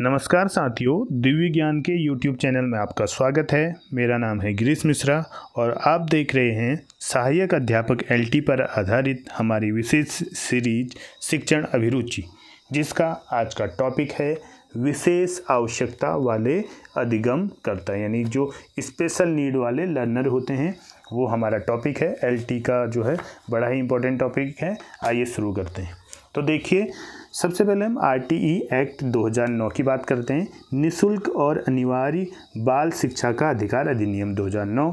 नमस्कार साथियों दिव्य ज्ञान के YouTube चैनल में आपका स्वागत है मेरा नाम है गिरीश मिश्रा और आप देख रहे हैं सहायक अध्यापक एल पर आधारित हमारी विशेष सीरीज शिक्षण अभिरुचि जिसका आज का टॉपिक है विशेष आवश्यकता वाले अधिगम करता यानी जो स्पेशल नीड वाले लर्नर होते हैं वो हमारा टॉपिक है एल का जो है बड़ा ही इंपॉर्टेंट टॉपिक है आइए शुरू करते हैं तो देखिए सबसे पहले हम आरटीई एक्ट 2009 की बात करते हैं निशुल्क और अनिवार्य बाल शिक्षा का अधिकार अधिनियम 2009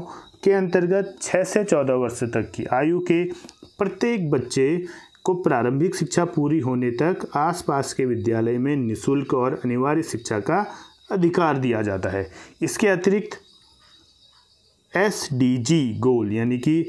के अंतर्गत 6 से 14 वर्ष तक की आयु के प्रत्येक बच्चे को प्रारंभिक शिक्षा पूरी होने तक आसपास के विद्यालय में निशुल्क और अनिवार्य शिक्षा का अधिकार दिया जाता है इसके अतिरिक्त एस डी जी गोल यानी कि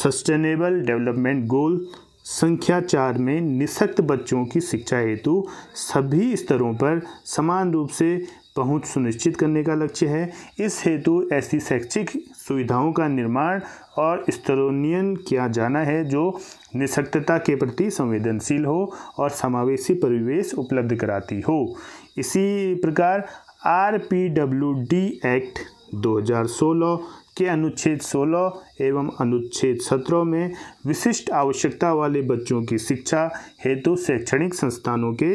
सस्टेनेबल डेवलपमेंट गोल संख्या चार में निशक्त बच्चों की शिक्षा हेतु सभी स्तरों पर समान रूप से पहुंच सुनिश्चित करने का लक्ष्य है इस हेतु ऐसी शैक्षिक सुविधाओं का निर्माण और स्तरोन्नयन किया जाना है जो निशक्तता के प्रति संवेदनशील हो और समावेशी परिवेश उपलब्ध कराती हो इसी प्रकार R P W D act 2016 के अनुच्छेद 16 एवं अनुच्छेद 17 में विशिष्ट आवश्यकता वाले बच्चों की शिक्षा हेतु शैक्षणिक संस्थानों के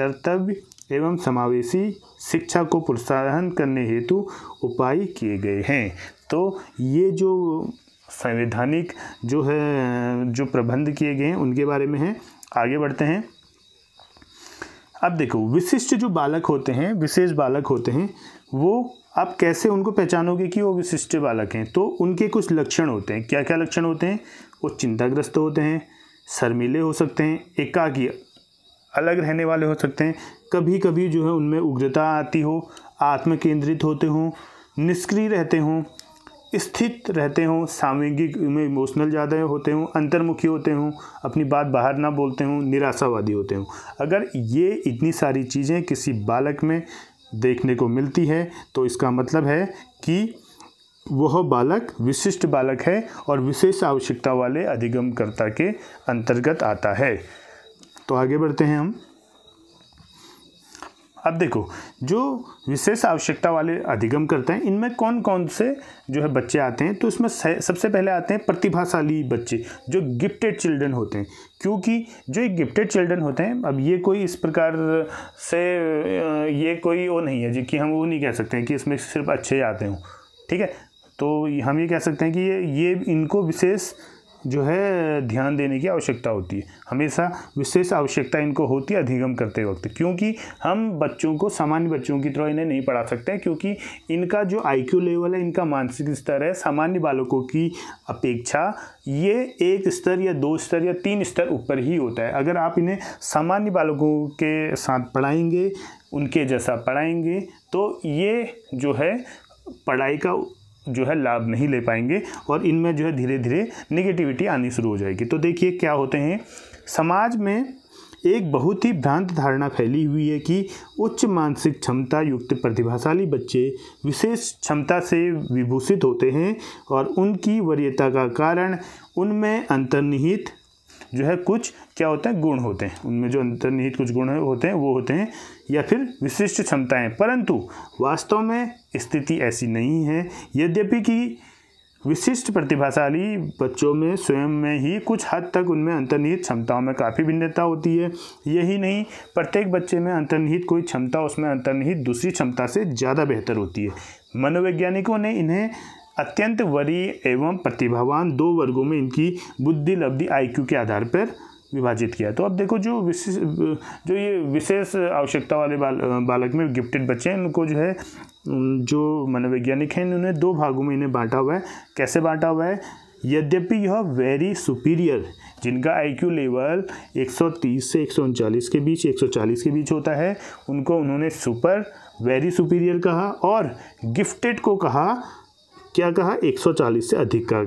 कर्तव्य एवं समावेशी शिक्षा को प्रोत्साहन करने हेतु उपाय किए गए हैं तो ये जो संवैधानिक जो है जो प्रबंध किए गए हैं उनके बारे में है आगे बढ़ते हैं अब देखो विशिष्ट जो बालक होते हैं विशेष बालक होते हैं वो आप कैसे उनको पहचानोगे कि वो विशिष्ट बालक हैं तो उनके कुछ लक्षण होते हैं क्या क्या लक्षण होते हैं वो चिंताग्रस्त होते हैं शर्मीले हो सकते हैं एकाकी अलग रहने वाले हो सकते हैं कभी कभी जो है उनमें उग्रता आती हो आत्म केंद्रित होते हों निष्क्रिय रहते हों स्थित रहते हों सामूहिक में इमोशनल ज़्यादा होते हों अंतर्मुखी होते हों अपनी बात बाहर ना बोलते हों निराशावादी होते हों अगर ये इतनी सारी चीज़ें किसी बालक में देखने को मिलती है तो इसका मतलब है कि वह बालक विशिष्ट बालक है और विशेष आवश्यकता वाले अधिगमकर्ता के अंतर्गत आता है तो आगे बढ़ते हैं हम अब देखो जो विशेष आवश्यकता वाले अधिगम करते हैं इनमें कौन कौन से जो है बच्चे आते हैं तो इसमें सबसे पहले आते हैं प्रतिभाशाली बच्चे जो गिफ्टेड चिल्ड्रन होते हैं क्योंकि जो ये गिफ्टेड चिल्ड्रन होते हैं अब ये कोई इस प्रकार से ये कोई वो नहीं है जी कि हम वो नहीं कह सकते हैं कि इसमें सिर्फ अच्छे आते हों ठीक है तो हम ये कह सकते हैं कि ये ये इनको विशेष जो है ध्यान देने की आवश्यकता होती है हमेशा विशेष आवश्यकता इनको होती है अधिगम करते वक्त क्योंकि हम बच्चों को सामान्य बच्चों की तरह इन्हें नहीं पढ़ा सकते क्योंकि इनका जो आईक्यू लेवल है इनका मानसिक स्तर है सामान्य बालकों की अपेक्षा ये एक स्तर या दो स्तर या तीन स्तर ऊपर ही होता है अगर आप इन्हें सामान्य बालकों के साथ पढ़ाएंगे उनके जैसा पढ़ाएंगे तो ये जो है पढ़ाई का जो है लाभ नहीं ले पाएंगे और इनमें जो है धीरे धीरे निगेटिविटी आनी शुरू हो जाएगी तो देखिए क्या होते हैं समाज में एक बहुत ही भ्रांत धारणा फैली हुई है कि उच्च मानसिक क्षमता युक्त प्रतिभाशाली बच्चे विशेष क्षमता से विभूषित होते हैं और उनकी वरीयता का कारण उनमें अंतर्निहित जो है कुछ क्या होते हैं गुण होते हैं उनमें जो अंतर्निहित कुछ गुण होते हैं वो होते हैं या फिर विशिष्ट क्षमताएं परंतु वास्तव में स्थिति ऐसी नहीं है यद्यपि कि विशिष्ट प्रतिभाशाली बच्चों में स्वयं में ही कुछ हद तक उनमें अंतर्निहित क्षमताओं में काफ़ी भिन्नता होती है यही नहीं प्रत्येक बच्चे में अंतर्निहित कोई क्षमता उसमें अंतर्निहित दूसरी क्षमता से ज़्यादा बेहतर होती है मनोवैज्ञानिकों ने इन्हें अत्यंत वरीय एवं प्रतिभावान दो वर्गों में इनकी बुद्धि लब्धि आईक्यू के आधार पर विभाजित किया तो अब देखो जो विशेष जो ये विशेष आवश्यकता वाले बाल, बालक में गिफ्टेड बच्चे हैं इनको जो है जो मनोवैज्ञानिक हैं इन्होंने दो भागों में इन्हें बांटा हुआ है कैसे बांटा हुआ है यद्यपि यह वेरी सुपीरियर जिनका आईक्यू लेवल 130 से एक के बीच 140 के बीच होता है उनको उन्होंने सुपर वेरी सुपीरियर कहा और गिफ्टेड को कहा क्या कहा 140 से अधिक का,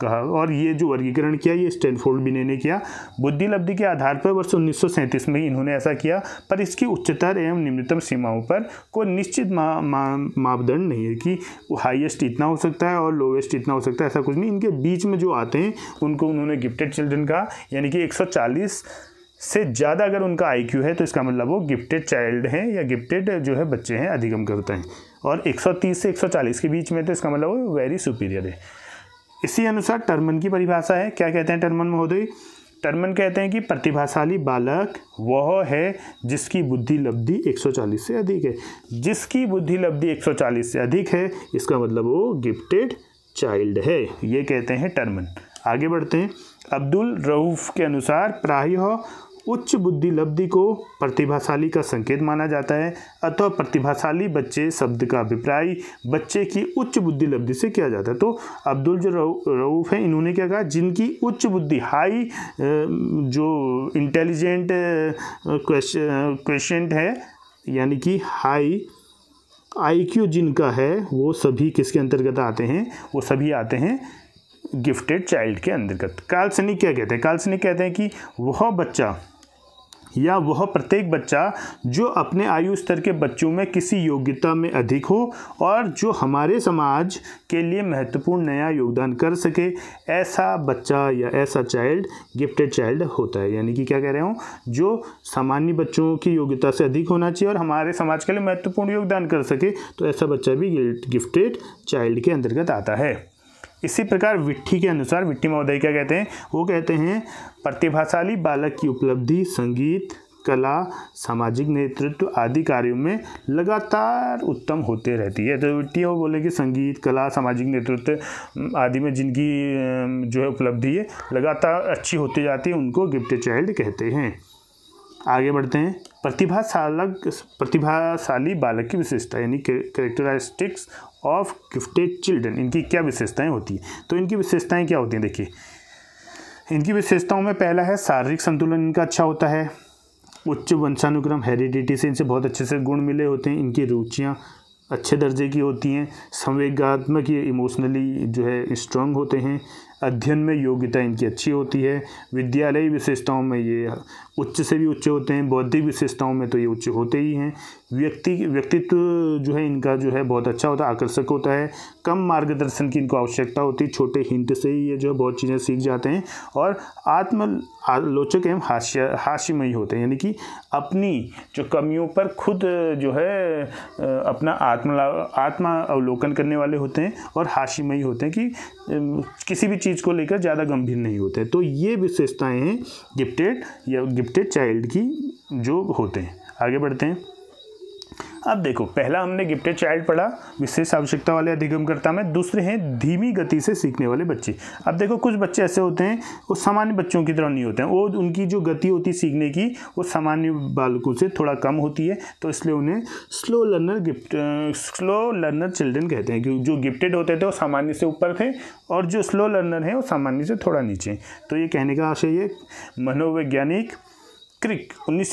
कहा और ये जो वर्गीकरण किया ये स्टैनफोर्ड बिने ने किया बुद्धि लब्धि के आधार पर वर्ष उन्नीस में इन्होंने ऐसा किया पर इसकी उच्चतर एवं निम्नतम सीमाओं पर कोई निश्चित मापदंड मा, नहीं है कि हाईएस्ट इतना हो सकता है और लोवेस्ट इतना हो सकता है ऐसा कुछ नहीं इनके बीच में जो आते हैं उनको उन्होंने गिफ्टेड चिल्ड्रन कहा यानी कि एक से ज़्यादा अगर उनका आई है तो इसका मतलब वो गिफ्टेड चाइल्ड हैं या गिफ्टेड जो है बच्चे हैं अधिगम करते हैं और 130 से 140 के बीच में तो इसका मतलब वेरी सुपीरियर है इसी अनुसार टर्मन की परिभाषा है क्या कहते हैं टर्मन महोदय टर्मन कहते हैं कि प्रतिभाशाली बालक वह है जिसकी बुद्धि लब्धि 140 से अधिक है जिसकी बुद्धि लब्धि 140 से अधिक है इसका मतलब वो गिफ्टेड चाइल्ड है ये कहते हैं टर्मन आगे बढ़ते हैं अब्दुल रऊफ़ के अनुसार प्राय उच्च बुद्धि लब्धि को प्रतिभाशाली का संकेत माना जाता है अतः प्रतिभाशाली बच्चे शब्द का अभिप्राय बच्चे की उच्च बुद्धि लब्धि से किया जाता है तो अब्दुल जो रऊफ है इन्होंने क्या कहा जिनकी उच्च बुद्धि हाई जो इंटेलिजेंट क्वेश्चन है यानी कि हाई आईक्यू जिनका है वो सभी किसके अंतर्गत आते हैं वो सभी आते हैं गिफ्टेड चाइल्ड के अंतर्गत काल्सनिक क्या कहते हैं काल्सनिक कहते हैं कि वह बच्चा या वह प्रत्येक बच्चा जो अपने आयु स्तर के बच्चों में किसी योग्यता में अधिक हो और जो हमारे समाज के लिए महत्वपूर्ण नया योगदान कर सके ऐसा बच्चा या ऐसा चाइल्ड गिफ्टेड चाइल्ड होता है यानी कि क्या कह रहे हो जो सामान्य बच्चों की योग्यता से अधिक होना चाहिए और हमारे समाज के लिए महत्वपूर्ण योगदान कर सके तो ऐसा बच्चा भी गिफ्टेड चाइल्ड के अंतर्गत आता है इसी प्रकार विट्ठी के अनुसार विट्ठी महोदय क्या कहते हैं वो कहते हैं प्रतिभाशाली बालक की उपलब्धि संगीत कला सामाजिक नेतृत्व आदि कार्यों में लगातार उत्तम होते रहती है तो विट्टी वो बोले कि संगीत कला सामाजिक नेतृत्व आदि में जिनकी जो है उपलब्धि है लगातार अच्छी होती जाती है उनको गिफ्ट चाइल्ड कहते हैं आगे बढ़ते हैं प्रतिभाशालक प्रतिभाशाली बालक की विशेषता यानी कैरेक्टरिस्टिक्स ऑफ गिफ्टेड चिल्ड्रन इनकी क्या विशेषताएं होती हैं तो इनकी विशेषताएं क्या होती हैं देखिए इनकी विशेषताओं में पहला है शारीरिक संतुलन इनका अच्छा होता है उच्च वंशानुक्रम हेरिडिटी से इनसे बहुत अच्छे से गुण मिले होते हैं इनकी रुचियाँ अच्छे दर्जे की होती हैं संवेगात्मक ये इमोशनली जो है स्ट्रांग होते हैं अध्ययन में योग्यता इनकी अच्छी होती है विद्यालयी विशेषताओं में ये उच्च से भी उच्च होते हैं बौद्धिक विशेषताओं में तो ये उच्च होते ही हैं व्यक्ति व्यक्तित्व जो है इनका जो है बहुत अच्छा होता है आकर्षक होता है कम मार्गदर्शन की इनको आवश्यकता होती है छोटे हिंट से ही ये जो है बहुत चीज़ें सीख जाते हैं और आत्म आलोचक एवं हास्य हास्यमयी होते हैं यानी कि अपनी जो कमियों पर खुद जो है अपना आत्मला आत्मा अवलोकन करने वाले होते हैं और हास्यमयी होते हैं कि किसी भी चीज़ को लेकर ज़्यादा गंभीर नहीं होते तो ये विशेषताएँ हैं गिफ्टेड या गिफ्टेड चाइल्ड की जो होते हैं आगे बढ़ते हैं अब देखो पहला हमने गिफ्टेड चाइल्ड पढ़ा विशेष आवश्यकता वाले अधिगमकर्ता में दूसरे हैं धीमी गति से सीखने वाले बच्चे अब देखो कुछ बच्चे ऐसे होते हैं वो सामान्य बच्चों की तरह नहीं होते हैं वो उनकी जो गति होती है सीखने की वो सामान्य बालकों से थोड़ा कम होती है तो इसलिए उन्हें slow learner gift slow learner children कहते हैं क्योंकि जो गिफ्टेड होते थे वो सामान्य से ऊपर थे और जो स्लो लर्नर हैं वो सामान्य से थोड़ा नीचे तो ये कहने का आशय ये मनोवैज्ञानिक क्रिक उन्नीस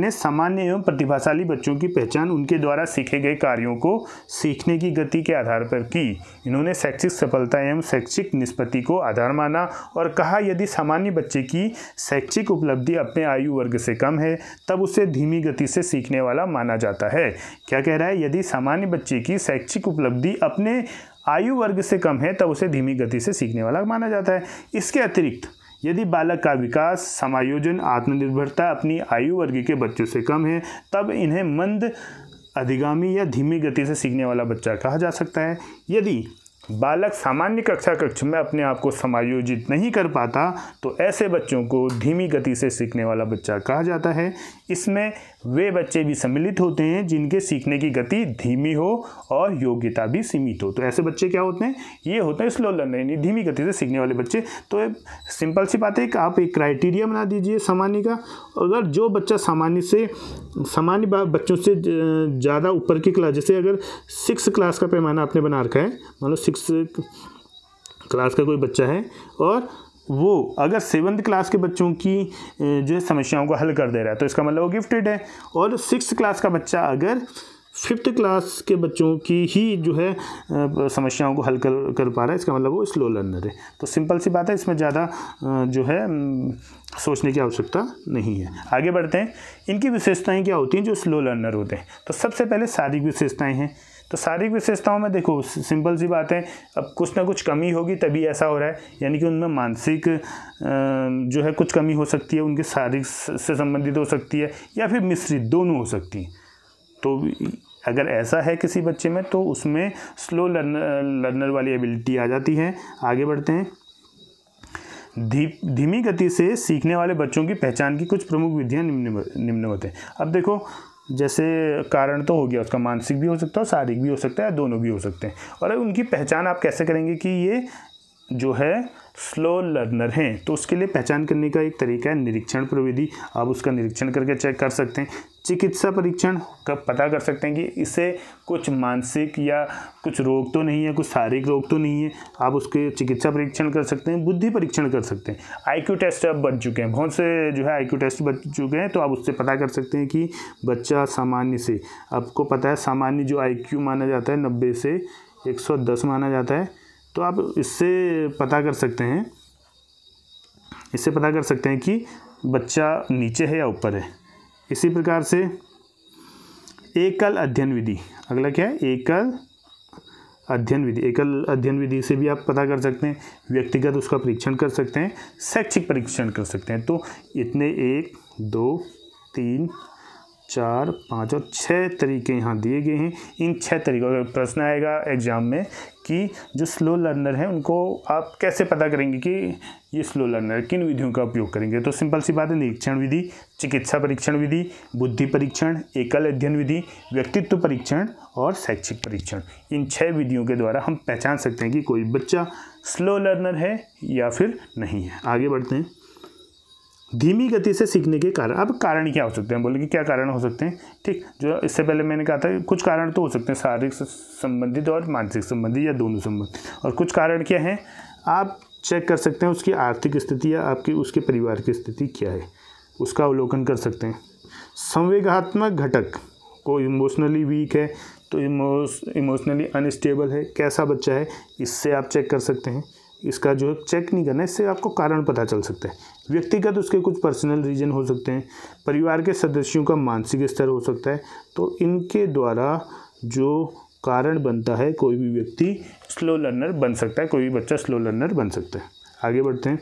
ने सामान्य एवं प्रतिभाशाली बच्चों की पहचान उनके द्वारा सीखे गए कार्यों को सीखने की गति के आधार पर की इन्होंने शैक्षिक सफलता एवं शैक्षिक निष्पत्ति को आधार माना और कहा यदि सामान्य बच्चे की शैक्षिक उपलब्धि अपने आयु वर्ग से कम है तब उसे धीमी गति से सीखने वाला माना जाता है क्या कह रहा है यदि सामान्य बच्चे की शैक्षिक उपलब्धि अपने आयु वर्ग से कम है तब उसे धीमी गति से सीखने वाला माना जाता है इसके अतिरिक्त यदि बालक का विकास समायोजन आत्मनिर्भरता अपनी आयु वर्ग के बच्चों से कम है तब इन्हें मंद अधिगामी या धीमी गति से सीखने वाला बच्चा कहा जा सकता है यदि बालक सामान्य कक्षा कक्ष में अपने आप को समायोजित नहीं कर पाता तो ऐसे बच्चों को धीमी गति से सीखने वाला बच्चा कहा जाता है इसमें वे बच्चे भी सम्मिलित होते हैं जिनके सीखने की गति धीमी हो और योग्यता भी सीमित हो तो ऐसे बच्चे क्या होते हैं ये होते हैं स्लो लर्नर यानी धीमी गति से सीखने वाले बच्चे तो सिंपल सी बात है कि आप एक क्राइटेरिया बना दीजिए सामान्य का अगर जो बच्चा सामान्य से सामान्य बच्चों से ज़्यादा ऊपर की क्लास जैसे अगर सिक्स क्लास का पैमाना आपने बना रखा है मान लो सिक्स क्लास का कोई बच्चा है और वो अगर सेवन्थ क्लास के बच्चों की जो है समस्याओं को हल कर दे रहा है तो इसका मतलब वो गिफ्टेड है और सिक्स क्लास का बच्चा अगर फिफ्थ क्लास के बच्चों की ही जो है समस्याओं को हल कर कर पा रहा है इसका मतलब वो स्लो लर्नर है तो सिंपल सी बात है इसमें ज़्यादा जो है सोचने की आवश्यकता नहीं है आगे बढ़ते हैं इनकी विशेषताएं क्या होती हैं जो स्लो लर्नर होते हैं तो सबसे पहले शारीरिक विशेषताएं हैं तो शारीरिक विशेषताओं में देखो सिंपल सी बात है अब कुछ ना कुछ कमी होगी तभी ऐसा हो रहा है यानी कि उनमें मानसिक जो है कुछ कमी हो सकती है उनके शारीरिक से संबंधित हो सकती है या फिर मिश्रित दोनों हो सकती हैं तो अगर ऐसा है किसी बच्चे में तो उसमें स्लो लर्नर लर्नर वाली एबिलिटी आ जाती है आगे बढ़ते हैं धी धीमी गति से सीखने वाले बच्चों की पहचान की कुछ प्रमुख विधियां निम्नवत हैं अब देखो जैसे कारण तो हो गया उसका मानसिक भी हो सकता है शारीरिक भी हो सकता है दोनों भी हो सकते हैं और अगर उनकी पहचान आप कैसे करेंगे कि ये जो है स्लो लर्नर हैं तो उसके लिए पहचान करने का एक तरीका है निरीक्षण प्रविधि आप उसका निरीक्षण करके चेक कर सकते हैं चिकित्सा परीक्षण का पता कर सकते हैं कि इसे कुछ मानसिक या कुछ रोग तो नहीं है कुछ शारीरिक रोग तो नहीं है आप उसके चिकित्सा परीक्षण कर सकते हैं बुद्धि परीक्षण कर सकते हैं आईक्यू टेस्ट अब बच चुके हैं बहुत से जो है आईक्यू टेस्ट बच चुके हैं तो आप उससे पता कर सकते हैं कि बच्चा सामान्य से आपको पता है सामान्य जो आई माना जाता है नब्बे से एक सौ दस माना जाता है तो आप इससे पता कर सकते हैं इससे पता कर सकते हैं कि बच्चा नीचे है या ऊपर है इसी प्रकार से एकल अध्ययन विधि अगला क्या है एकल अध्ययन विधि एकल अध्ययन विधि से भी आप पता कर सकते हैं व्यक्तिगत उसका परीक्षण कर सकते हैं शैक्षिक परीक्षण कर सकते हैं तो इतने एक दो तीन चार पाँच और छः तरीके यहाँ दिए गए हैं इन छः तरीक़ों का प्रश्न आएगा एग्ज़ाम में कि जो स्लो लर्नर हैं उनको आप कैसे पता करेंगे कि ये स्लो लर्नर किन विधियों का उपयोग करेंगे तो सिंपल सी बात है निरीक्षण विधि चिकित्सा परीक्षण विधि बुद्धि परीक्षण एकल अध्ययन विधि व्यक्तित्व परीक्षण और शैक्षिक परीक्षण इन छः विधियों के द्वारा हम पहचान सकते हैं कि कोई बच्चा स्लो लर्नर है या फिर नहीं है आगे बढ़ते हैं धीमी गति से सीखने के कारण अब कारण क्या हो सकते हैं बोले कि क्या कारण हो सकते हैं ठीक जो इससे पहले मैंने कहा था कुछ कारण तो हो सकते हैं शारीरिक संबंधित और मानसिक संबंधित या दोनों संबंधित और कुछ कारण क्या हैं आप चेक कर सकते हैं उसकी आर्थिक स्थिति या आपकी उसके परिवार की स्थिति क्या है उसका अवलोकन कर सकते हैं संवेगात्मक घटक को इमोशनली वीक है तो इमोशनली अनस्टेबल है कैसा बच्चा है इससे आप चेक कर सकते हैं इसका जो चेक नहीं करना इससे आपको कारण पता चल सकता है व्यक्तिगत उसके कुछ पर्सनल रीजन हो सकते हैं परिवार के सदस्यों का मानसिक स्तर हो सकता है तो इनके द्वारा जो कारण बनता है कोई भी व्यक्ति स्लो लर्नर बन सकता है कोई भी बच्चा स्लो लर्नर बन सकता है आगे बढ़ते हैं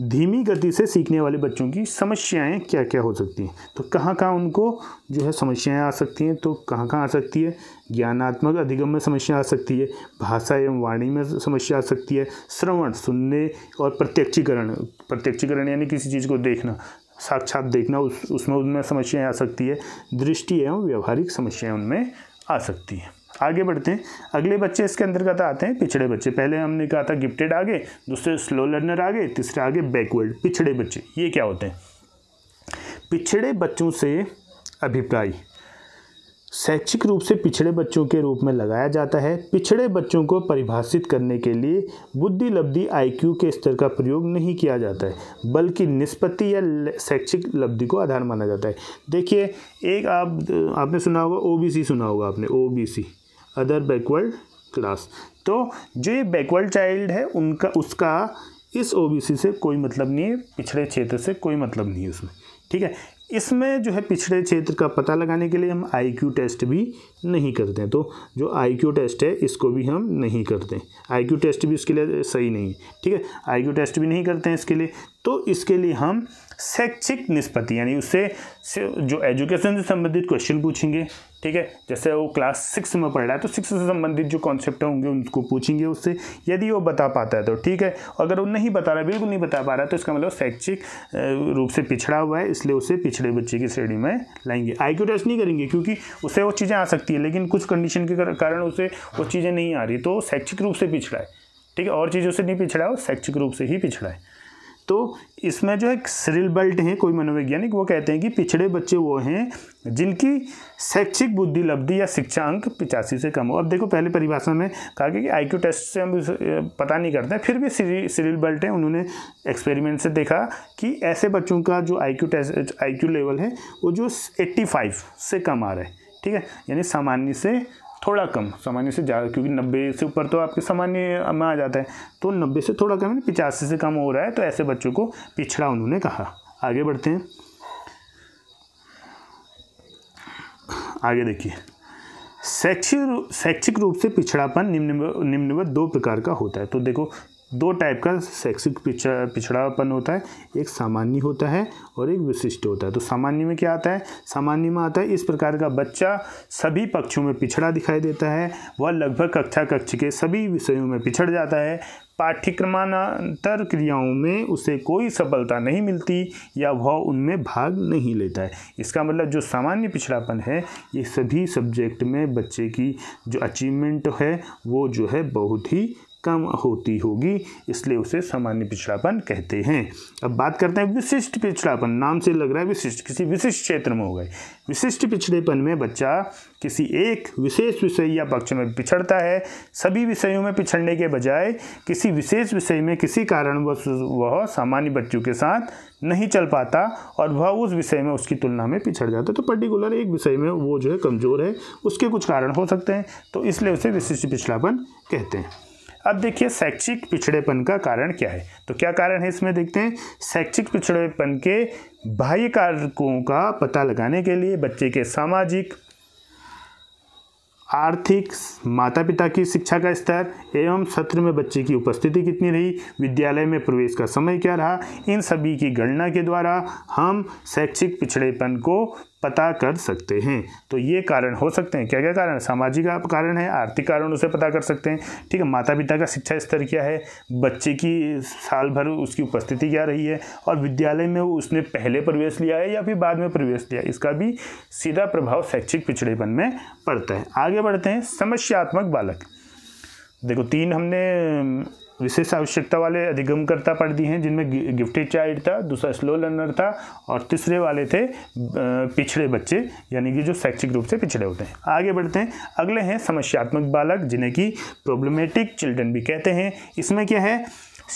धीमी गति से सीखने वाले बच्चों की समस्याएं क्या क्या हो सकती हैं तो कहाँ कहाँ उनको जो है समस्याएं आ सकती हैं तो कहाँ कहाँ आ सकती है ज्ञानात्मक अधिगम में समस्या आ सकती है भाषा एवं वाणी में समस्या आ सकती है श्रवण सुनने और प्रत्यक्षीकरण प्रत्यक्षीकरण यानी किसी चीज़ को देखना साक्षात देखना उस उसमें उनमें समस्याएँ आ सकती है दृष्टि एवं व्यवहारिक समस्याएँ उनमें आ सकती हैं आगे बढ़ते हैं अगले बच्चे इसके अंतर्गत तो आते हैं पिछड़े बच्चे पहले हमने कहा था गिफ्टेड आगे दूसरे स्लो लर्नर आगे तीसरे आगे बैकवर्ड पिछड़े बच्चे ये क्या होते हैं पिछड़े बच्चों से अभिप्राय शैक्षिक रूप से पिछड़े बच्चों के रूप में लगाया जाता है पिछड़े बच्चों को परिभाषित करने के लिए बुद्धि लब्धि आईक्यू के स्तर का प्रयोग नहीं किया जाता है बल्कि निष्पत्ति या शैक्षिक लब्धि को आधार माना जाता है देखिए एक आप आपने सुना होगा ओबीसी सुना होगा आपने ओबीसी अदर बैकवर्ड क्लास तो जो ये बैकवर्ड चाइल्ड है उनका उसका इस ओबीसी से कोई मतलब नहीं है पिछड़े क्षेत्र से कोई मतलब नहीं है उसमें ठीक है इसमें जो है पिछड़े क्षेत्र का पता लगाने के लिए हम आईक्यू टेस्ट भी नहीं करते हैं तो जो आईक्यू टेस्ट है इसको भी हम नहीं करते आई आईक्यू टेस्ट भी उसके लिए सही नहीं है ठीक है आईक्यू टेस्ट भी नहीं करते हैं इसके लिए तो इसके लिए हम शैक्षिक निष्पत्ति यानी उससे जो एजुकेशन से संबंधित क्वेश्चन पूछेंगे ठीक है जैसे वो क्लास सिक्स में पढ़ रहा है तो सिक्स से संबंधित जो कॉन्सेप्ट होंगे उनको पूछेंगे उससे यदि वो बता पाता है तो ठीक है अगर वो नहीं बता रहा बिल्कुल नहीं बता पा रहा तो इसका मतलब शैक्षिक रूप से पिछड़ा हुआ है इसलिए उसे पिछड़े बच्चे की श्रेणी में लाएंगे आई टेस्ट नहीं करेंगे क्योंकि उसे वो चीज़ें आ सकती है लेकिन कुछ कंडीशन के कारण उसे वो चीज़ें नहीं आ रही तो शैक्षिक रूप से पिछड़ा है ठीक है और चीज़ों से नहीं पिछड़ा है शैक्षिक रूप से ही पिछड़ा है तो इसमें जो है सिरिल बेल्ट हैं कोई मनोवैज्ञानिक वो कहते हैं कि पिछड़े बच्चे वो हैं जिनकी शैक्षिक बुद्धि लब्धि या शिक्षा अंक पिचासी से कम हो अब देखो पहले परिभाषा में कहा कि आईक्यू टेस्ट से हम पता नहीं करते फिर भी सिरिल बेल्ट हैं उन्होंने एक्सपेरिमेंट से देखा कि ऐसे बच्चों का जो क्यू टेस्ट क्यू लेवल है वो जो फाइव से कम आ रहा है ठीक है यानी सामान्य से थोड़ा कम सामान्य से ज़्यादा क्योंकि नब्बे से ऊपर तो आपके सामान्य में आ जाता है तो नब्बे से थोड़ा कम यानी पिचासी से कम हो रहा है तो ऐसे बच्चों को पिछड़ा उन्होंने कहा आगे बढ़ते हैं आगे देखिए शैक्षिक शैक्षिक रूप से पिछड़ापन निम्न निम्न दो प्रकार का होता है तो देखो दो टाइप का शैक्षिक पिछड़ा पिछड़ापन होता है एक सामान्य होता है और एक विशिष्ट होता है तो सामान्य में क्या आता है सामान्य में आता है इस प्रकार का बच्चा सभी पक्षों में पिछड़ा दिखाई देता है वह लगभग कक्षा कक्ष के सभी विषयों में पिछड़ जाता है पाठ्यक्रमांतर क्रियाओं में उसे कोई सफलता नहीं मिलती या वह उनमें भाग नहीं लेता है इसका मतलब जो सामान्य पिछड़ापन है ये सभी सब्जेक्ट में बच्चे की जो अचीवमेंट है वो जो है बहुत ही कम होती होगी इसलिए उसे सामान्य पिछड़ापन कहते हैं अब बात करते हैं विशिष्ट पिछड़ापन नाम से लग रहा है विशिष्ट किसी विशिष्ट क्षेत्र में हो गए विशिष्ट पिछड़ेपन में बच्चा किसी एक विशेष विषय या पक्ष में पिछड़ता है सभी विषयों में पिछड़ने के बजाय किसी विशेष विषय में किसी कारण वह सामान्य बच्चों के साथ नहीं चल पाता और वह उस विषय में उसकी तुलना में पिछड़ जाता है तो पर्टिकुलर एक विषय में वो जो है कमज़ोर है उसके कुछ कारण हो सकते हैं तो इसलिए उसे विशिष्ट पिछड़ापन कहते हैं अब देखिए शैक्षिक पिछड़ेपन का कारण क्या है तो क्या कारण है इसमें देखते हैं शैक्षिक पिछड़ेपन के बाह्य कारकों का पता लगाने के लिए बच्चे के सामाजिक आर्थिक माता पिता की शिक्षा का स्तर एवं सत्र में बच्चे की उपस्थिति कितनी रही विद्यालय में प्रवेश का समय क्या रहा इन सभी की गणना के द्वारा हम शैक्षिक पिछड़ेपन को पता कर सकते हैं तो ये कारण हो सकते हैं क्या क्या कारण सामाजिक कारण है आर्थिक कारण उसे पता कर सकते हैं ठीक है माता पिता का शिक्षा स्तर क्या है बच्चे की साल भर उसकी उपस्थिति क्या रही है और विद्यालय में उसने पहले प्रवेश लिया है या फिर बाद में प्रवेश लिया इसका भी सीधा प्रभाव शैक्षिक पिछड़ेपन में पड़ता है आगे बढ़ते हैं समस्यात्मक बालक देखो तीन हमने विशेष आवश्यकता वाले अधिगमकर्ता पढ़ दिए हैं जिनमें गिफ्टेड चाइल्ड था दूसरा स्लो लर्नर था और तीसरे वाले थे पिछड़े बच्चे यानी कि जो शैक्षिक रूप से पिछड़े होते हैं आगे बढ़ते हैं अगले हैं समस्यात्मक बालक जिन्हें कि प्रॉब्लमेटिक चिल्ड्रन भी कहते हैं इसमें क्या है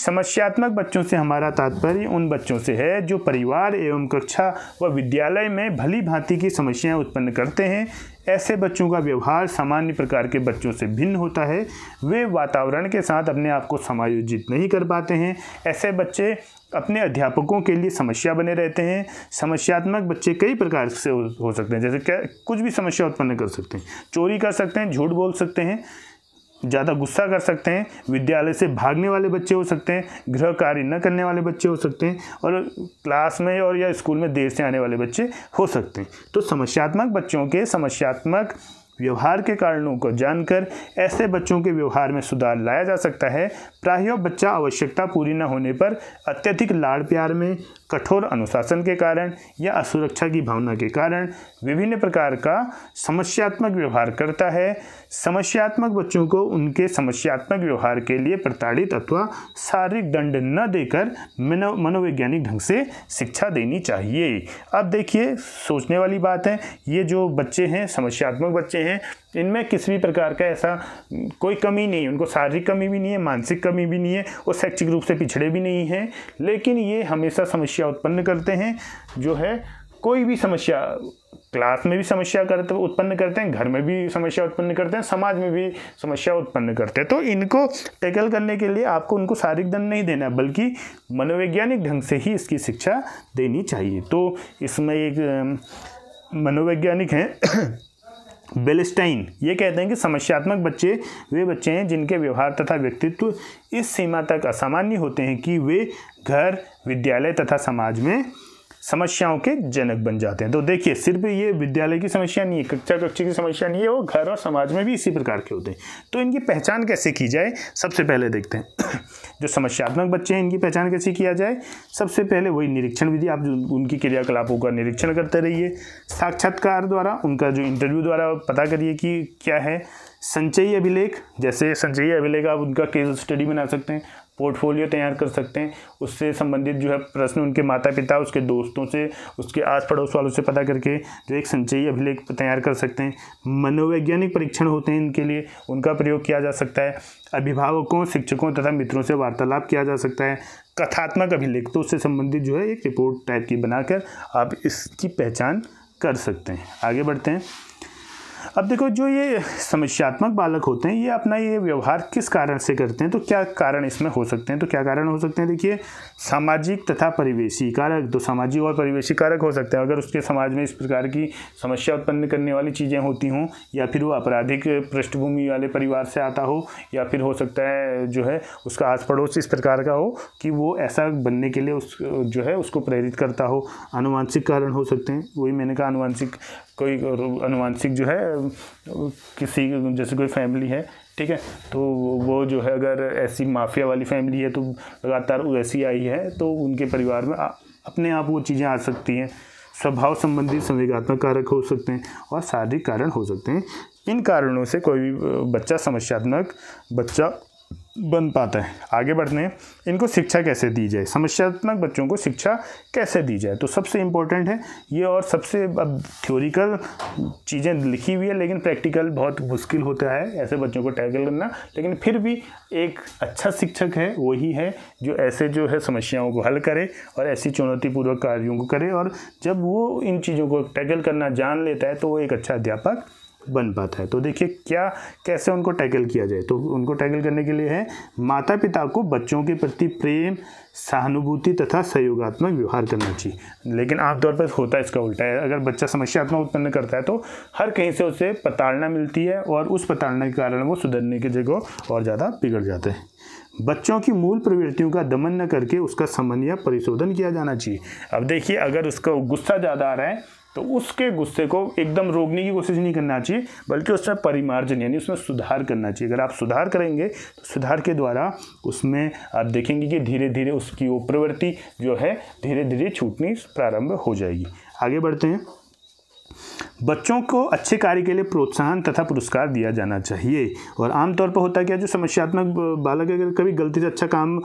समस्यात्मक बच्चों से हमारा तात्पर्य उन बच्चों से है जो परिवार एवं कक्षा व विद्यालय में भली भांति की समस्याएं उत्पन्न करते हैं ऐसे बच्चों का व्यवहार सामान्य प्रकार के बच्चों से भिन्न होता है वे वातावरण के साथ अपने आप को समायोजित नहीं कर पाते हैं ऐसे बच्चे अपने अध्यापकों के लिए समस्या बने रहते हैं समस्यात्मक बच्चे कई प्रकार से हो सकते हैं जैसे क्या कुछ भी समस्या उत्पन्न कर सकते हैं चोरी कर सकते हैं झूठ बोल सकते हैं ज़्यादा गुस्सा कर सकते हैं विद्यालय से भागने वाले बच्चे हो सकते हैं गृह कार्य न करने वाले बच्चे हो सकते हैं और क्लास में और या स्कूल में देर से आने वाले बच्चे हो सकते हैं तो समस्यात्मक बच्चों के समस्यात्मक व्यवहार के कारणों को जानकर ऐसे बच्चों के व्यवहार में सुधार लाया जा सकता है प्राय बच्चा आवश्यकता पूरी न होने पर अत्यधिक लाड़ प्यार में कठोर अनुशासन के कारण या असुरक्षा की भावना के कारण विभिन्न प्रकार का समस्यात्मक व्यवहार करता है समस्यात्मक बच्चों को उनके समस्यात्मक व्यवहार के लिए प्रताड़ित अथवा शारीरिक दंड न देकर मनोवैज्ञानिक ढंग से शिक्षा देनी चाहिए अब देखिए सोचने वाली बात है ये जो बच्चे हैं समस्यात्मक बच्चे हैं इनमें किसी भी प्रकार का ऐसा कोई कमी नहीं है उनको शारीरिक कमी भी नहीं है मानसिक कमी भी नहीं है और शैक्षिक रूप से पिछड़े भी नहीं हैं लेकिन ये हमेशा समस्या समस्या उत्पन्न करते हैं जो है कोई भी समस्या क्लास में भी समस्या करते उत्पन्न करते हैं घर में भी समस्या उत्पन्न करते हैं समाज में भी समस्या उत्पन्न करते हैं तो इनको टैकल करने के लिए आपको उनको शारीरिक दंड नहीं देना बल्कि मनोवैज्ञानिक ढंग से ही इसकी शिक्षा देनी चाहिए तो इसमें एक मनोवैज्ञानिक हैं बेलस्टाइन ये कहते हैं कि समस्यात्मक बच्चे वे बच्चे हैं जिनके व्यवहार तथा व्यक्तित्व इस सीमा तक असामान्य होते हैं कि वे घर विद्यालय तथा समाज में समस्याओं के जनक बन जाते हैं तो देखिए सिर्फ ये विद्यालय की समस्या नहीं है कक्षा कक्षा की समस्या नहीं है वो घर और समाज में भी इसी प्रकार के होते हैं तो इनकी पहचान कैसे की जाए सबसे पहले देखते हैं जो समस्यात्मक बच्चे हैं इनकी पहचान कैसे किया जाए सबसे पहले वही निरीक्षण विधि आप उनकी क्रियाकलापों का निरीक्षण करते रहिए साक्षात्कार द्वारा उनका जो इंटरव्यू द्वारा पता करिए कि क्या है संचयी अभिलेख जैसे संचयी अभिलेख आप उनका केस स्टडी बना सकते हैं पोर्टफोलियो तैयार कर सकते हैं उससे संबंधित जो है प्रश्न उनके माता पिता उसके दोस्तों से उसके आस पड़ोस वालों से पता करके जो एक संचयी अभिलेख तैयार कर सकते हैं मनोवैज्ञानिक परीक्षण होते हैं इनके लिए उनका प्रयोग किया जा सकता है अभिभावकों शिक्षकों तथा मित्रों से वार्तालाप किया जा सकता है कथात्मक अभिलेख तो उससे संबंधित जो है एक रिपोर्ट टाइप की बनाकर आप इसकी पहचान कर सकते हैं आगे बढ़ते हैं अब देखो जो ये समस्यात्मक बालक होते हैं ये अपना ये व्यवहार किस कारण से करते हैं तो क्या कारण इसमें हो सकते हैं तो क्या कारण हो सकते हैं देखिए सामाजिक तथा परिवेशी कारक तो सामाजिक और परिवेशी कारक हो सकते हैं अगर उसके समाज में इस प्रकार की समस्या उत्पन्न करने वाली चीज़ें होती हों या फिर वो आपराधिक पृष्ठभूमि वाले परिवार से आता हो या फिर हो सकता है जो है उसका आस पड़ोस इस प्रकार का हो कि वो ऐसा बनने के लिए उस जो है उसको प्रेरित करता हो आनुवांशिक कारण हो सकते हैं वही मैंने कहा आनुवांशिक कोई अनुवांशिक जो है किसी जैसे कोई फैमिली है ठीक है तो वो जो है अगर ऐसी माफिया वाली फैमिली है तो लगातार ऐसी आई है तो उनके परिवार में आ, अपने आप वो चीज़ें आ सकती हैं स्वभाव संबंधी संवेगात्मक कारक हो सकते हैं और शारीरिक कारण हो सकते हैं इन कारणों से कोई भी बच्चा समस्यात्मक बच्चा बन पाता है आगे बढ़ते हैं इनको शिक्षा कैसे दी जाए समस्यात्मक बच्चों को शिक्षा कैसे दी जाए तो सबसे इम्पोर्टेंट है ये और सबसे अब थ्योरिकल चीज़ें लिखी हुई है लेकिन प्रैक्टिकल बहुत मुश्किल होता है ऐसे बच्चों को टैकल करना लेकिन फिर भी एक अच्छा शिक्षक है वही है जो ऐसे जो है समस्याओं को हल करे और ऐसी चुनौतीपूर्वक कार्यों को करे और जब वो इन चीज़ों को टैकल करना जान लेता है तो वो एक अच्छा अध्यापक बन पाता है तो देखिए क्या कैसे उनको टैकल किया जाए तो उनको टैकल करने के लिए है माता पिता को बच्चों के प्रति प्रेम सहानुभूति तथा सहयोगात्मक व्यवहार करना चाहिए लेकिन आमतौर पर होता है इसका उल्टा है अगर बच्चा समस्यात्मक उत्पन्न करता है तो हर कहीं से उसे प्रताड़ना मिलती है और उस प्रताड़ना के कारण वो सुधरने की जगह और ज़्यादा बिगड़ जाते हैं बच्चों की मूल प्रवृत्तियों का दमन न करके उसका समन्वय परिशोधन किया जाना चाहिए अब देखिए अगर उसका गुस्सा ज़्यादा आ रहा है तो उसके गुस्से को एकदम रोकने की कोशिश नहीं करना चाहिए बल्कि उसमें परिमार्जन यानी उसमें सुधार करना चाहिए अगर आप सुधार करेंगे तो सुधार के द्वारा उसमें आप देखेंगे कि धीरे धीरे उसकी वो प्रवृत्ति जो है धीरे धीरे छूटनी प्रारंभ हो जाएगी आगे बढ़ते हैं बच्चों को अच्छे कार्य के लिए प्रोत्साहन तथा पुरस्कार दिया जाना चाहिए और आमतौर पर होता क्या जो समस्यात्मक बालक अगर कभी गलती से अच्छा काम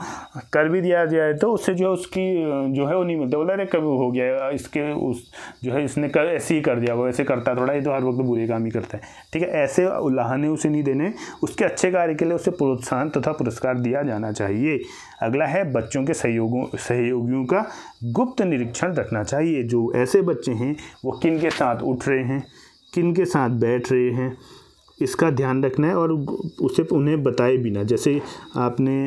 कर भी दिया जाए तो उससे जो है उसकी जो है वो नहीं मिलता बोला अरे कब हो गया इसके उस जो है इसने कर ऐसे ही कर दिया वो ऐसे करता थोड़ा ये तो हर वक्त बुरे काम ही करता है ठीक है ऐसे उल्लाहने उसे नहीं देने उसके अच्छे कार्य के लिए उसे प्रोत्साहन तथा पुरस्कार दिया जाना चाहिए अगला है बच्चों के सहयोगों सहयोगियों का गुप्त निरीक्षण रखना चाहिए जो ऐसे बच्चे हैं वो किन के साथ उठ रहे हैं किन के साथ बैठ रहे हैं इसका ध्यान रखना है और उसे उन्हें बताए बिना जैसे आपने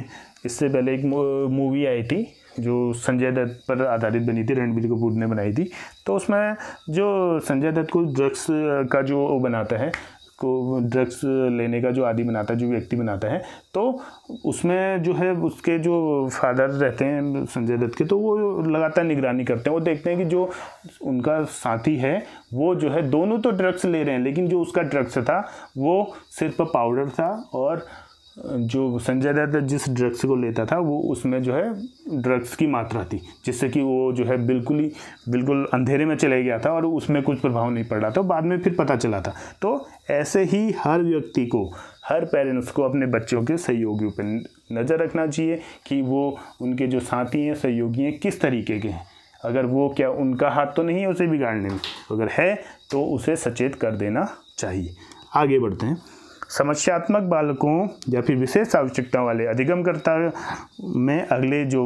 इससे पहले एक मूवी आई थी जो संजय दत्त पर आधारित बनी थी रणबीर कपूर ने बनाई थी तो उसमें जो संजय दत्त को ड्रग्स का जो बनाता है को ड्रग्स लेने का जो आदि बनाता है जो व्यक्ति बनाता है तो उसमें जो है उसके जो फादर रहते हैं संजय दत्त के तो वो लगातार निगरानी करते हैं वो देखते हैं कि जो उनका साथी है वो जो है दोनों तो ड्रग्स ले रहे हैं लेकिन जो उसका ड्रग्स था वो सिर्फ पाउडर था और जो संजय दत्त जिस ड्रग्स को लेता था वो उसमें जो है ड्रग्स की मात्रा थी जिससे कि वो जो है बिल्कुल ही बिल्कुल अंधेरे में चले गया था और उसमें कुछ प्रभाव नहीं पड़ रहा था बाद में फिर पता चला था तो ऐसे ही हर व्यक्ति को हर पेरेंट्स को अपने बच्चों के सहयोगियों पर नज़र रखना चाहिए कि वो उनके जो साथी हैं सहयोगी हैं किस तरीके के हैं अगर वो क्या उनका हाथ तो नहीं है उसे बिगाड़ने में अगर है तो उसे सचेत कर देना चाहिए आगे बढ़ते हैं समस्यात्मक बालकों या फिर विशेष आवश्यकता वाले अधिगमकर्ता में अगले जो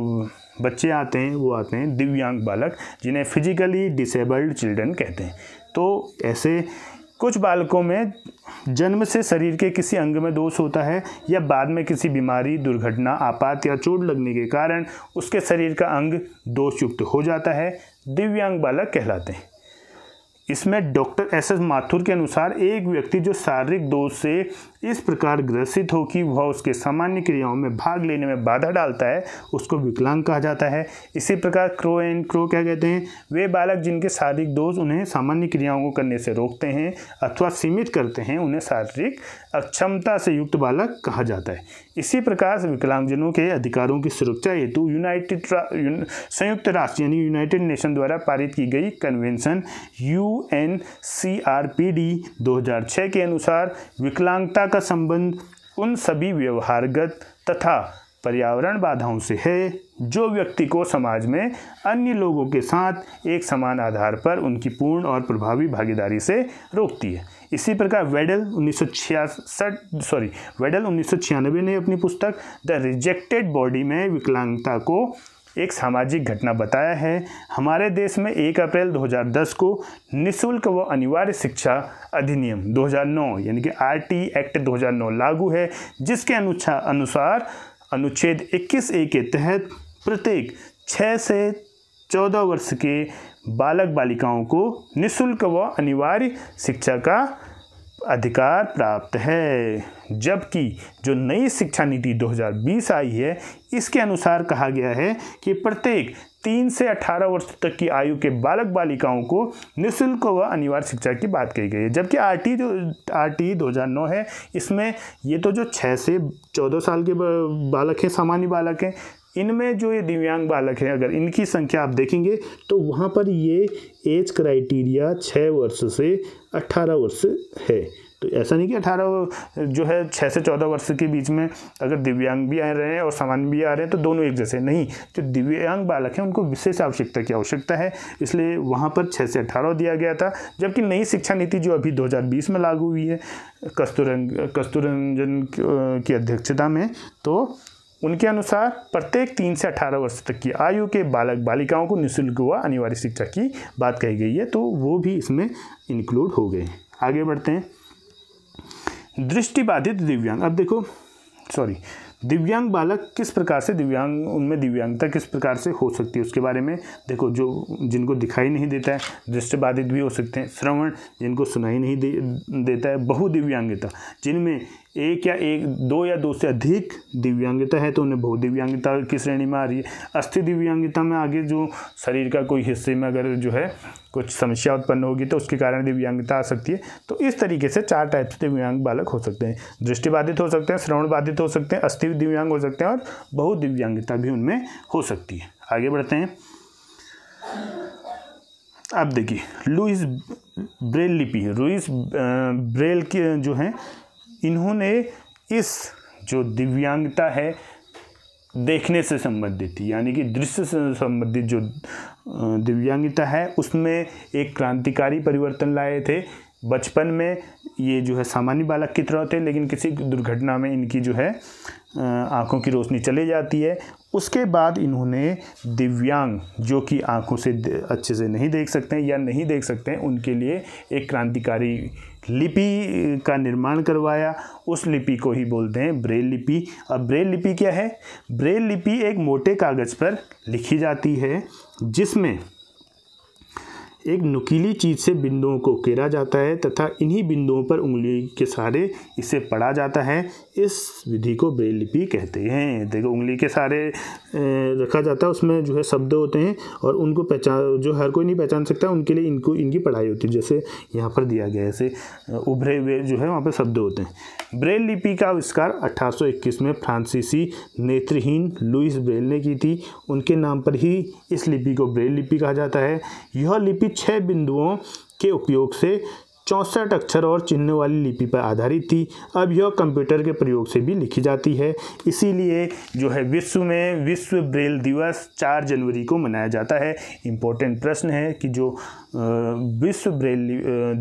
बच्चे आते हैं वो आते हैं दिव्यांग बालक जिन्हें फिजिकली डिसेबल्ड चिल्ड्रन कहते हैं तो ऐसे कुछ बालकों में जन्म से शरीर के किसी अंग में दोष होता है या बाद में किसी बीमारी दुर्घटना आपात या चोट लगने के कारण उसके शरीर का अंग दोषयुक्त हो जाता है दिव्यांग बालक कहलाते हैं इसमें डॉक्टर एस एस माथुर के अनुसार एक व्यक्ति जो शारीरिक दोष से इस प्रकार ग्रसित हो कि वह उसके सामान्य क्रियाओं में भाग लेने में बाधा डालता है उसको विकलांग कहा जाता है इसी प्रकार क्रो एंड क्रो क्या कहते हैं वे बालक जिनके शारीरिक दोष उन्हें सामान्य क्रियाओं को करने से रोकते हैं अथवा सीमित करते हैं उन्हें शारीरिक अक्षमता से युक्त बालक कहा जाता है इसी प्रकार विकलांगजनों के अधिकारों की सुरक्षा हेतु यूनाइटेड युन, संयुक्त राष्ट्र यानी यूनाइटेड नेशन द्वारा पारित की गई convention U N C R P D दो के अनुसार विकलांगता का संबंध उन सभी व्यवहारगत तथा पर्यावरण बाधाओं से है जो व्यक्ति को समाज में अन्य लोगों के साथ एक समान आधार पर उनकी पूर्ण और प्रभावी भागीदारी से रोकती है इसी प्रकार वेडल उन्नीस सॉरी वेडल उन्नीस ने अपनी पुस्तक द रिजेक्टेड बॉडी में विकलांगता को एक सामाजिक घटना बताया है हमारे देश में 1 अप्रैल 2010 को निशुल्क व अनिवार्य शिक्षा अधिनियम 2009 यानी कि आर एक्ट 2009 लागू है जिसके अनुच्छा अनुसार अनुच्छेद 21 ए के तहत प्रत्येक 6 से 14 वर्ष के बालक बालिकाओं को निशुल्क व अनिवार्य शिक्षा का अधिकार प्राप्त है जबकि जो नई शिक्षा नीति 2020 आई है इसके अनुसार कहा गया है कि प्रत्येक तीन से अठारह वर्ष तक की आयु के बालक बालिकाओं को निःशुल्क व अनिवार्य शिक्षा की बात कही गई है जबकि आर टी जो आर टी दो हज़ार नौ है इसमें ये तो जो छः से चौदह साल के बालक हैं सामान्य बालक हैं इनमें जो ये दिव्यांग बालक हैं अगर इनकी संख्या आप देखेंगे तो वहाँ पर ये एज क्राइटीरिया छः वर्ष से अट्ठारह वर्ष है तो ऐसा नहीं कि अठारह जो है छः से चौदह वर्ष के बीच में अगर दिव्यांग भी आ रहे हैं और सामान्य भी आ रहे हैं तो दोनों एक जैसे नहीं जो दिव्यांग बालक हैं उनको विशेष आवश्यकता की आवश्यकता है इसलिए वहाँ पर छः से अठारह दिया गया था जबकि नई शिक्षा नीति जो अभी दो में लागू हुई है कस्तूरंग कस्तूरंजन की अध्यक्षता में तो उनके अनुसार प्रत्येक तीन से अठारह वर्ष तक की आयु के बालक बालिकाओं को निःशुल्क व अनिवार्य शिक्षा की बात कही गई है तो वो भी इसमें इंक्लूड हो गए आगे बढ़ते हैं दृष्टिबाधित दिव्यांग अब देखो सॉरी दिव्यांग बालक किस प्रकार से दिव्यांग उनमें दिव्यांगता किस प्रकार से हो सकती है उसके बारे में देखो जो जिनको दिखाई नहीं देता है दृष्टिबाधित भी हो सकते हैं श्रवण जिनको सुनाई नहीं दे देता है बहुदिव्यांगता जिनमें एक या एक दो या दो से अधिक दिव्यांगता है तो उन्हें बहुत दिव्यांगता की श्रेणी में आ रही है अस्थि दिव्यांगता में आगे जो शरीर का कोई हिस्से में अगर जो है कुछ समस्या उत्पन्न होगी तो उसके कारण दिव्यांगता आ सकती है तो इस तरीके से चार टाइप के दिव्यांग बालक हो सकते हैं दृष्टिबाधित हो सकते हैं श्रवण बाधित हो सकते हैं अस्थि दिव्यांग हो सकते हैं और बहु दिव्यांगता भी उनमें हो सकती है आगे बढ़ते हैं अब देखिए लुइस ब्रेल लिपि लुइस ब्रेल के जो है इन्होंने इस जो दिव्यांगता है देखने से संबंधित थी यानी कि दृश्य से संबंधित जो दिव्यांगता है उसमें एक क्रांतिकारी परिवर्तन लाए थे बचपन में ये जो है सामान्य बालक की तरह होते हैं लेकिन किसी दुर्घटना में इनकी जो है आँखों की रोशनी चली जाती है उसके बाद इन्होंने दिव्यांग जो कि आँखों से अच्छे से नहीं देख सकते हैं या नहीं देख सकते हैं उनके लिए एक क्रांतिकारी लिपि का निर्माण करवाया उस लिपि को ही बोलते हैं ब्रेल लिपि अब ब्रेल लिपि क्या है ब्रेल लिपि एक मोटे कागज़ पर लिखी जाती है जिसमें एक नुकीली चीज़ से बिंदुओं को केरा जाता है तथा इन्हीं बिंदुओं पर उंगली के सहारे इसे पढ़ा जाता है इस विधि को लिपि कहते हैं देखो उंगली के सहारे रखा जाता है उसमें जो है शब्द होते हैं और उनको पहचान जो हर कोई नहीं पहचान सकता उनके लिए इनको इनकी पढ़ाई होती है जैसे यहाँ पर दिया गया है ऐसे उभरे हुए जो है वहाँ पर शब्द होते हैं ब्रेल लिपि का आविष्कार 1821 में फ्रांसीसी नेत्रहीन लुइस ब्रेल ने की थी उनके नाम पर ही इस लिपि को ब्रेल लिपि कहा जाता है यह लिपि छः बिंदुओं के उपयोग से चौंसठ अक्षर और चिन्हों वाली लिपि पर आधारित थी अब यह कंप्यूटर के प्रयोग से भी लिखी जाती है इसीलिए जो है विश्व में विश्व ब्रेल दिवस चार जनवरी को मनाया जाता है इम्पोर्टेंट प्रश्न है कि जो विश्व ब्रेल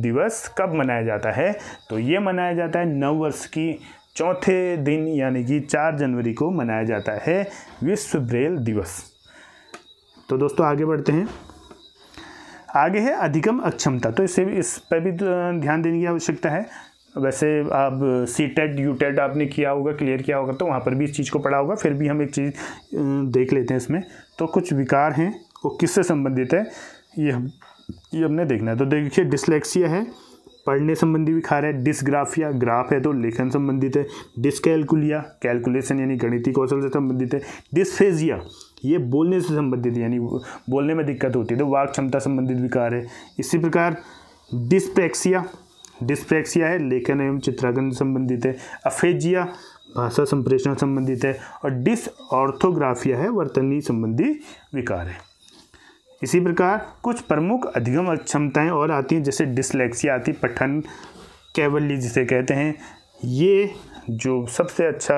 दिवस कब मनाया जाता है तो ये मनाया जाता है नव वर्ष की चौथे दिन यानी कि चार जनवरी को मनाया जाता है विश्व ब्रेल दिवस तो दोस्तों आगे बढ़ते हैं आगे है अधिकम अक्षमता तो इससे भी इस पर भी ध्यान देने की आवश्यकता है वैसे आप सी टेड यू टेड आपने किया होगा क्लियर किया होगा तो वहाँ पर भी इस चीज़ को पढ़ा होगा फिर भी हम एक चीज़ देख लेते हैं इसमें तो कुछ विकार हैं वो किससे संबंधित है ये हम ये हमने देखना है तो देखिए डिसलेक्सिया है पढ़ने संबंधी विकार है डिसग्राफिया ग्राफ है तो लेखन संबंधित है डिसकैलकुलिया कैलकुलेशन यानी गणितीय कौशल से संबंधित है डिसफेजिया ये बोलने से संबंधित यानी बोलने में दिक्कत होती है तो वाक क्षमता संबंधित विकार है इसी प्रकार डिस्प्रेक्सिया डिस्प्रेक्सिया है लेखन एवं चित्रांकन संबंधित है अफेजिया भाषा संप्रेषण संबंधित है और डिसऑर्थोग्राफिया है वर्तनी संबंधी विकार है इसी प्रकार कुछ प्रमुख अधिगम क्षमताएँ और आती हैं जैसे डिसलेक्सिया आती पठन कैवल्य जिसे कहते हैं ये जो सबसे अच्छा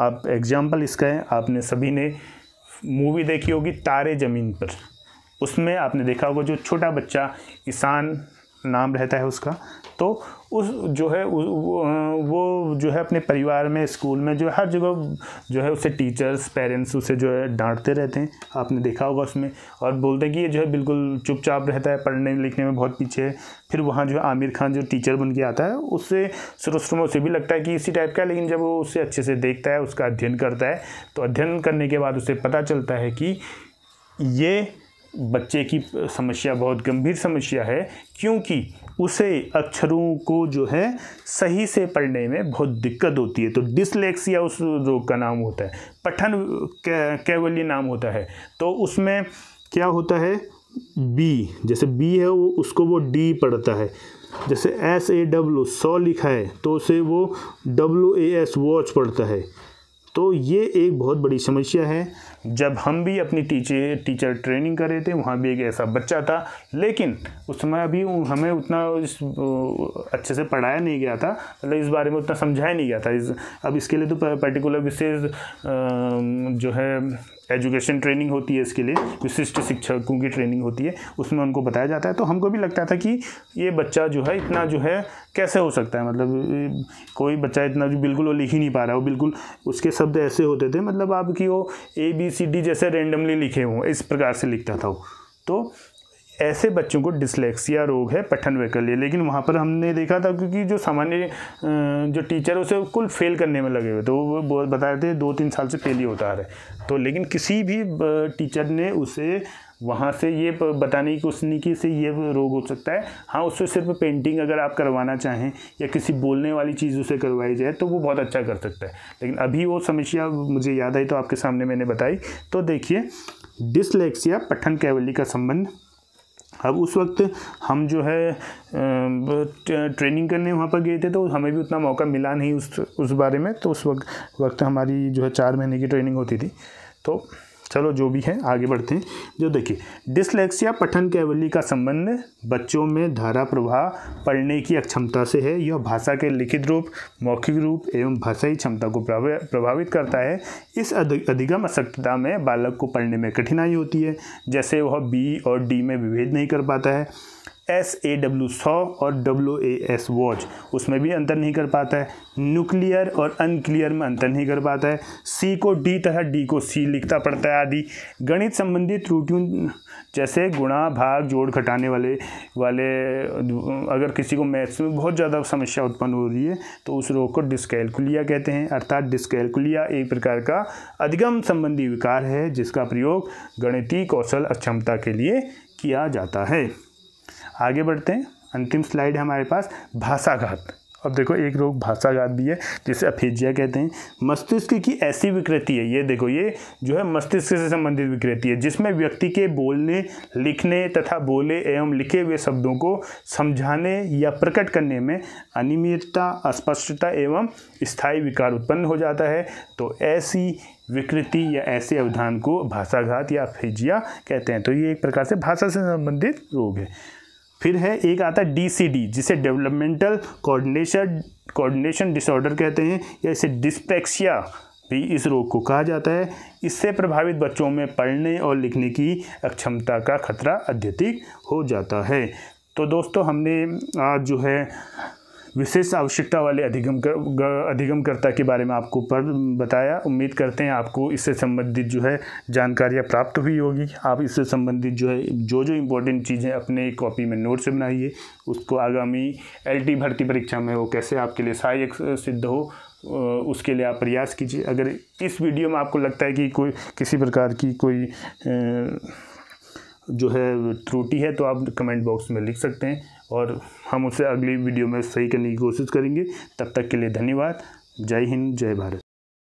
आप एग्जाम्पल इसका है आपने सभी ने मूवी देखी होगी तारे ज़मीन पर उसमें आपने देखा होगा जो छोटा बच्चा किसान नाम रहता है उसका तो उस जो है वो जो है अपने परिवार में स्कूल में जो है हर जगह जो है उसे टीचर्स पेरेंट्स उसे जो है डांटते रहते हैं आपने देखा होगा उसमें और बोलते हैं कि ये जो है बिल्कुल चुपचाप रहता है पढ़ने लिखने में बहुत पीछे है फिर वहाँ जो है आमिर खान जो टीचर बन के आता है उससे शुरू में उसे भी लगता है कि इसी टाइप का लेकिन जब वो उसे अच्छे से देखता है उसका अध्ययन करता है तो अध्ययन करने के बाद उसे पता चलता है कि ये बच्चे की समस्या बहुत गंभीर समस्या है क्योंकि उसे अक्षरों को जो है सही से पढ़ने में बहुत दिक्कत होती है तो डिसलेक्सिया उस रोग का नाम होता है पठन कैवल्य नाम होता है तो उसमें क्या होता है बी जैसे बी है वो उसको वो डी पढ़ता है जैसे एस ए डब्ल्यू सौ लिखा है तो उसे वो डब्ल्यू ए एस वॉच पढ़ता है तो ये एक बहुत बड़ी समस्या है जब हम भी अपनी टीचर टीचर ट्रेनिंग कर रहे थे वहाँ भी एक ऐसा बच्चा था लेकिन उस समय अभी हमें उतना इस अच्छे से पढ़ाया नहीं गया था मतलब इस बारे में उतना समझाया नहीं गया था इस अब इसके लिए तो पर्टिकुलर विशेष जो है एजुकेशन ट्रेनिंग होती है इसके लिए विशिष्ट शिक्षकों की ट्रेनिंग होती है उसमें उनको बताया जाता है तो हमको भी लगता था कि ये बच्चा जो है इतना जो है कैसे हो सकता है मतलब कोई बच्चा इतना जो बिल्कुल वो लिख ही नहीं पा रहा वो बिल्कुल उसके शब्द ऐसे होते थे मतलब आप कि वो A B B C D जैसे रेंडमली लिखे हों इस प्रकार से लिखता था वो तो ऐसे बच्चों को डिसलेक्सिया रोग है पठन वैकल्य लेकिन वहाँ पर हमने देखा था क्योंकि जो सामान्य जो टीचर उसे कुल फेल करने में लगे हुए तो वो बता रहे थे दो तीन साल से फेल ही होता रहा है तो लेकिन किसी भी टीचर ने उसे वहाँ से ये बताने की कोशिश नहीं की इससे ये रोग हो सकता है हाँ उससे सिर्फ पेंटिंग अगर आप करवाना चाहें या किसी बोलने वाली चीज़ उसे करवाई जाए तो वो बहुत अच्छा कर सकता है लेकिन अभी वो समस्या मुझे याद आई तो आपके सामने मैंने बताई तो देखिए डिसलेक्सिया पठन कैवली का संबंध अब उस वक्त हम जो है ट्रेनिंग करने वहाँ पर गए थे तो हमें भी उतना मौका मिला नहीं उस उस बारे में तो उस वक्त वक्त हमारी जो है चार महीने की ट्रेनिंग होती थी तो चलो जो भी है आगे बढ़ते हैं जो देखिए डिसलेक्सिया पठन कैवली का संबंध बच्चों में धारा प्रवाह पढ़ने की अक्षमता से है यह भाषा के लिखित रूप मौखिक रूप एवं भाषाई क्षमता को प्रभावित करता है इस अधिगम असक्तता में बालक को पढ़ने में कठिनाई होती है जैसे वह बी और डी में विभेद नहीं कर पाता है एस ए डब्ल्यू सौ और डब्ल्यू ए एस वॉच उसमें भी अंतर नहीं कर पाता है न्यूक्लियर और अनक्लियर में अंतर नहीं कर पाता है सी को डी तथा डी को सी लिखता पड़ता है आदि गणित संबंधी त्रुटियों जैसे गुणा भाग जोड़ घटाने वाले वाले अगर किसी को मैथ्स में बहुत ज़्यादा समस्या उत्पन्न हो रही है तो उस रोग को डिस्कैलकुलिया कहते हैं अर्थात डिस्कैलकुलिया एक प्रकार का अधिगम संबंधी विकार है जिसका प्रयोग गणितीय कौशल अक्षमता के लिए किया जाता है आगे बढ़ते हैं अंतिम स्लाइड है हमारे पास भाषाघात अब देखो एक रोग भाषाघात भी है जिसे अफेजिया कहते हैं मस्तिष्क की ऐसी विकृति है ये देखो ये जो है मस्तिष्क से संबंधित विकृति है जिसमें व्यक्ति के बोलने लिखने तथा बोले एवं लिखे हुए शब्दों को समझाने या प्रकट करने में अनियमितता अस्पष्टता एवं स्थायी विकार उत्पन्न हो जाता है तो ऐसी विकृति या ऐसे अवधान को भाषाघात या अफेजिया कहते हैं तो ये एक प्रकार से भाषा से संबंधित रोग है फिर है एक आता है डीसीडी जिसे डेवलपमेंटल कोऑर्डिनेशन कोऑर्डिनेशन डिसऑर्डर कहते हैं या इसे डिस्पेक्सिया भी इस रोग को कहा जाता है इससे प्रभावित बच्चों में पढ़ने और लिखने की अक्षमता का खतरा अत्यधिक हो जाता है तो दोस्तों हमने आज जो है विशेष आवश्यकता वाले अधिगम कर अधिगमकर्ता के बारे में आपको पर बताया उम्मीद करते हैं आपको इससे संबंधित जो है जानकारियाँ प्राप्त हुई होगी आप इससे संबंधित जो है जो जो इम्पोर्टेंट चीज़ें अपने कॉपी में नोट से बनाइए उसको आगामी एलटी भर्ती परीक्षा में वो कैसे आपके लिए सहायक सिद्ध हो उसके लिए आप प्रयास कीजिए अगर इस वीडियो में आपको लगता है कि कोई किसी प्रकार की कोई जो है त्रुटि है तो आप कमेंट बॉक्स में लिख सकते हैं और हम उसे अगली वीडियो में सही करने की कोशिश करेंगे तब तक के लिए धन्यवाद जय हिंद जय भारत